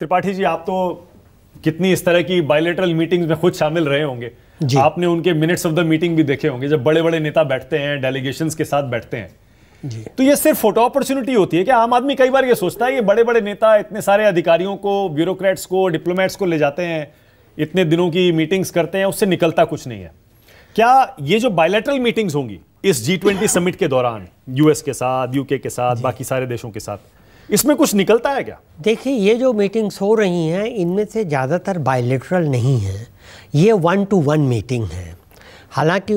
त्रिपाठी जी आप तो कितनी इस तरह की बायोलेटरल मीटिंग्स में खुद शामिल रहे होंगे जी। आपने उनके मिनट्स ऑफ द मीटिंग भी देखे होंगे जब बड़े बड़े नेता बैठते हैं डेलीगेशन के साथ बैठते हैं जी। तो ये सिर्फ फोटो अपॉर्चुनिटी होती है कि आम आदमी कई बार ये सोचता है ये बड़े बड़े नेता इतने सारे अधिकारियों को ब्यूरोक्रेट्स को डिप्लोमेट्स को ले जाते हैं इतने दिनों की मीटिंग्स करते हैं उससे निकलता कुछ नहीं है क्या ये जो बायोलेटरल मीटिंग्स होंगी इस जी ट्वेंटी समिट के दौरान यूएस के साथ यूके के साथ बाकी सारे देशों के साथ इसमें कुछ निकलता है क्या देखिए ये जो मीटिंग्स हो रही हैं इनमें से ज़्यादातर बायोलेटरल नहीं है ये वन टू वन मीटिंग है हालांकि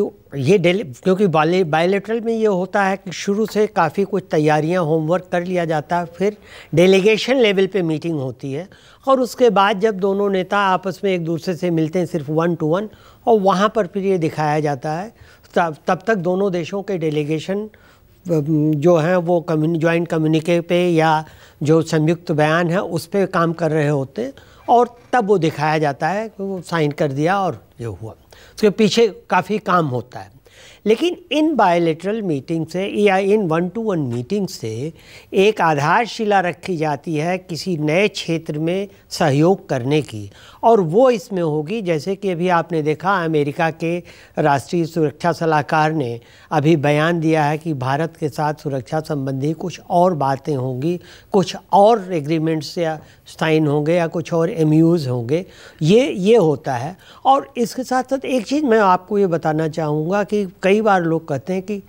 ये क्योंकि बायोलेटरल में ये होता है कि शुरू से काफ़ी कुछ तैयारियां होमवर्क कर लिया जाता है फिर डेलीगेशन लेवल पे मीटिंग होती है और उसके बाद जब दोनों नेता आपस में एक दूसरे से मिलते हैं सिर्फ वन टू वन और वहाँ पर फिर ये दिखाया जाता है तब तक दोनों देशों के डेलीगेशन जो हैं वो कम्युनि ज्वाइंट कम्युनिके पे या जो संयुक्त बयान है उस पर काम कर रहे होते हैं और तब वो दिखाया जाता है कि वो साइन कर दिया और ये हुआ उसके पीछे काफ़ी काम होता है लेकिन इन बायोलिटरल मीटिंग से या in one to one meeting से एक आधारशिला रखी जाती है किसी नए क्षेत्र में सहयोग करने की और वो इसमें होगी जैसे कि अभी आपने देखा अमेरिका के राष्ट्रीय सुरक्षा सलाहकार ने अभी बयान दिया है कि भारत के साथ सुरक्षा संबंधी कुछ और बातें होंगी कुछ और एग्रीमेंट्स या साइन होंगे या कुछ और एम होंगे ये ये होता है और इसके साथ साथ एक चीज़ मैं आपको ये बताना चाहूँगा कि कई बार लोग कहते हैं कि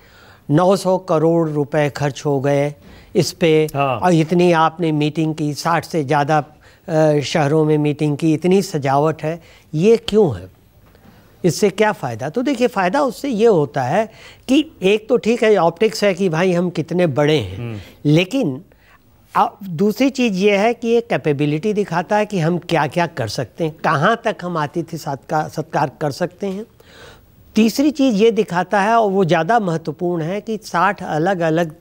900 करोड़ रुपए खर्च हो गए इस पे हाँ। और इतनी आपने मीटिंग की 60 से ज़्यादा शहरों में मीटिंग की इतनी सजावट है ये क्यों है इससे क्या फ़ायदा तो देखिए फ़ायदा उससे ये होता है कि एक तो ठीक है ऑप्टिक्स है कि भाई हम कितने बड़े हैं हम्म। लेकिन दूसरी चीज़ ये है कि ये कैपेबिलिटी दिखाता है कि हम क्या क्या कर सकते हैं कहाँ तक हम आतिथ्य सत्कार सत्कार कर सकते हैं तीसरी चीज़ ये दिखाता है और वो ज़्यादा महत्वपूर्ण है कि 60 अलग अलग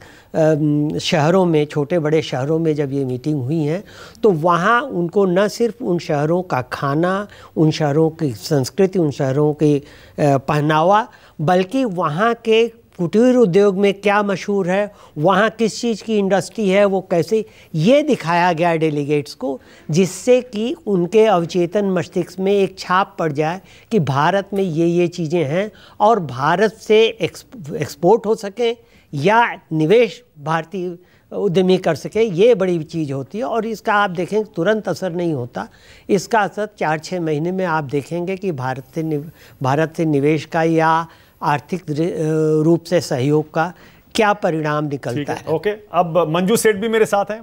शहरों में छोटे बड़े शहरों में जब ये मीटिंग हुई हैं तो वहाँ उनको न सिर्फ उन शहरों का खाना उन शहरों की संस्कृति उन शहरों की पहनावा बल्कि वहाँ के कुटीर उद्योग में क्या मशहूर है वहाँ किस चीज़ की इंडस्ट्री है वो कैसे ये दिखाया गया डेलीगेट्स को जिससे कि उनके अवचेतन मस्तिष्क में एक छाप पड़ जाए कि भारत में ये ये चीज़ें हैं और भारत से एक्सपोर्ट हो सके या निवेश भारतीय उद्यमी कर सके ये बड़ी चीज़ होती है और इसका आप देखें तुरंत असर नहीं होता इसका असर चार छः महीने में आप देखेंगे कि भारत से भारत से निवेश का या आर्थिक रूप से सहयोग का क्या परिणाम निकलता है ओके अब मंजू सेठ भी मेरे साथ हैं